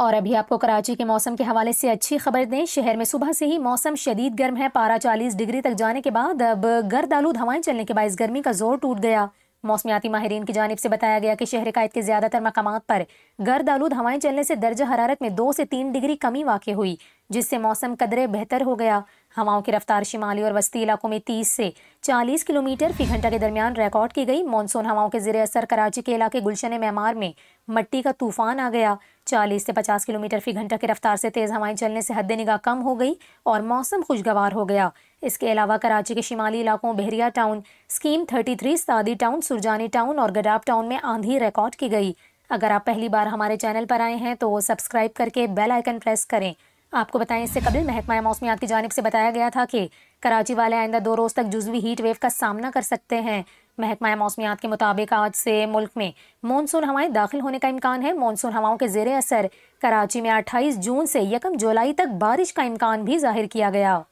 और अभी आपको कराची के मौसम के हवाले से अच्छी खबर दें शहर में सुबह से ही मौसम शदीद गर्म है पारा चालीस डिग्री तक जाने के बाद अब गर्द आलूद हवाएं चलने के बायस गर्मी का जोर टूट गया मौसमियाती माहरीन की जानब से बताया गया कि शहर कायद के ज़्यादातर मकाम पर गर्द आलूद हवाएं चलने से दर्ज हरारत में दो से तीन डिग्री कमी वाक़ हुई जिससे मौसम कदरे बेहतर हो गया हवाओं की रफ्तार शिमाली और वस्ती इलाकों में 30 से 40 किलोमीटर फी घंटा के दरमियान रिकॉर्ड की गई मानसून हवाओं के जेर असर कराची के इलाके गुलशन मैमार में मट्टी का तूफान आ गया 40 से 50 किलोमीटर फी घंटा की रफ्तार से तेज़ हवाएं चलने से हद निगाह कम हो गई और मौसम खुशगवार हो गया इसके अलावा कराची के शिमाली इलाकों बहरिया टाउन स्कीम 33 सादी टाउन सुरजानी टाउन और गडाब टाउन में आंधी रिकॉर्ड की गई अगर आप पहली बार हमारे चैनल पर आए हैं तो सब्सक्राइब करके बेल आइकन प्रेस करें आपको बताएं इससे कबल महकमा मौसमियात की जानब से बताया गया था कि कराची वाले आइंदा दो रोज़ तक जुजवी हीट वेव का सामना कर सकते हैं महकमा मौसमियात के मुताबिक आज से मुल्क में मानसून हवाएं दाखिल होने का इम्कान है मानसून हवाओं के जेर असर कराची में अट्ठाईस जून से यकम जुलाई तक बारिश का इम्कान भी जाहिर किया गया